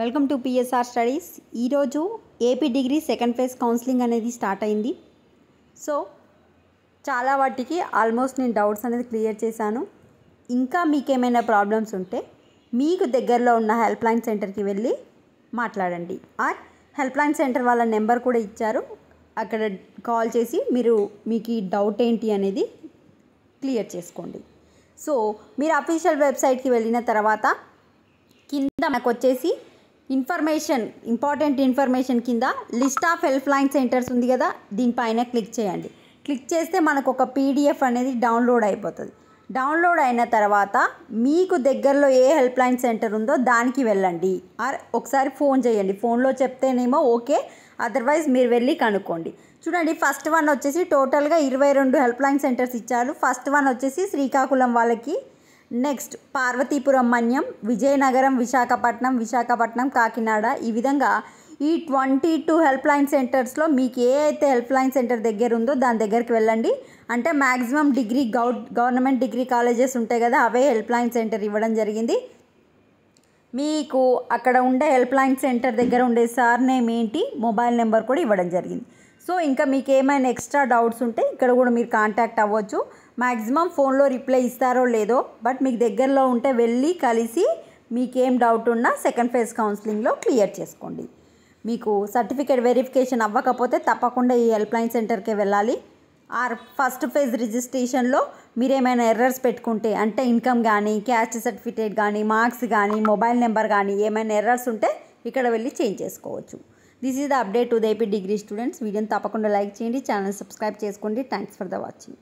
welcome to PSR studies ఈరోజు AP degree second phase counselling అనేది start అయింది so చాలా వాటికి ఆల్మోస్ట్ నేను డౌట్స్ అనేది క్లియర్ చేశాను ఇంకా మీకేమైనా ప్రాబ్లమ్స్ ఉంటే మీకు దగ్గరలో ఉన్న హెల్ప్ లైన్ సెంటర్కి వెళ్ళి మాట్లాడండి ఆర్ హెల్ప్ లైన్ సెంటర్ వాళ్ళ నెంబర్ కూడా ఇచ్చారు అక్కడ కాల్ చేసి మీరు మీకు డౌట్ ఏంటి అనేది క్లియర్ చేసుకోండి సో మీరు అఫీషియల్ వెబ్సైట్కి వెళ్ళిన తర్వాత కింద మనకు వచ్చేసి ఇన్ఫర్మేషన్ ఇంపార్టెంట్ ఇన్ఫర్మేషన్ కింద list of help line centres ఉంది కదా దీనిపైన క్లిక్ చేయండి క్లిక్ చేస్తే మనకు ఒక పీడిఎఫ్ అనేది డౌన్లోడ్ అయిపోతుంది డౌన్లోడ్ అయిన తర్వాత మీకు దగ్గరలో ఏ హెల్ప్ లైన్ సెంటర్ ఉందో దానికి వెళ్ళండి ఆర్ ఒకసారి ఫోన్ చేయండి ఫోన్లో చెప్తేనేమో ఓకే అదర్వైజ్ మీరు వెళ్ళి కనుక్కోండి చూడండి ఫస్ట్ వన్ వచ్చేసి టోటల్గా ఇరవై రెండు హెల్ప్ లైన్ సెంటర్స్ ఇచ్చారు ఫస్ట్ వన్ వచ్చేసి శ్రీకాకుళం వాళ్ళకి నెక్స్ట్ పార్వతీపురం మన్యం విజయనగరం విశాఖపట్నం విశాఖపట్నం కాకినాడ ఈ విధంగా ఈ ట్వంటీ టూ హెల్ప్ లైన్ సెంటర్స్లో మీకు ఏ అయితే హెల్ప్ లైన్ సెంటర్ దగ్గర ఉందో దాని దగ్గరికి వెళ్ళండి అంటే మ్యాక్సిమం డిగ్రీ గౌ గవర్నమెంట్ డిగ్రీ కాలేజెస్ ఉంటాయి కదా అవే హెల్ప్ లైన్ సెంటర్ ఇవ్వడం జరిగింది మీకు అక్కడ ఉండే హెల్ప్ లైన్ సెంటర్ దగ్గర ఉండే సార్ నేమ్ ఏంటి మొబైల్ నెంబర్ కూడా ఇవ్వడం జరిగింది సో ఇంకా మీకు ఏమైనా ఎక్స్ట్రా డౌట్స్ ఉంటే ఇక్కడ కూడా మీరు కాంటాక్ట్ అవ్వచ్చు మ్యాక్సిమం ఫోన్లో రిప్లై ఇస్తారో లేదో బట్ మీకు దగ్గరలో ఉంటే వెళ్ళి కలిసి మీకేం డౌట్ ఉన్నా సెకండ్ ఫేజ్ కౌన్సిలింగ్లో క్లియర్ చేసుకోండి మీకు సర్టిఫికేట్ వెరిఫికేషన్ అవ్వకపోతే తప్పకుండా ఈ హెల్ప్లైన్ సెంటర్కే వెళ్ళాలి ఆర్ ఫస్ట్ ఫేజ్ రిజిస్ట్రేషన్లో మీరేమైనా ఎర్రర్స్ పెట్టుకుంటే అంటే ఇన్కమ్ కానీ క్యాస్ట్ సర్టిఫికేట్ కానీ మార్క్స్ కానీ మొబైల్ నెంబర్ కానీ ఏమైనా ఎర్రర్స్ ఉంటే ఇక్కడ వెళ్ళి చేంజ్ చేసుకోవచ్చు this is the update to the AP degree students వీడియోని తప్పకుండా లైక్ చేయండి ఛానల్ సబ్స్క్రైబ్ చేసుకోండి థ్యాంక్స్ ఫర్ ద వాచింగ్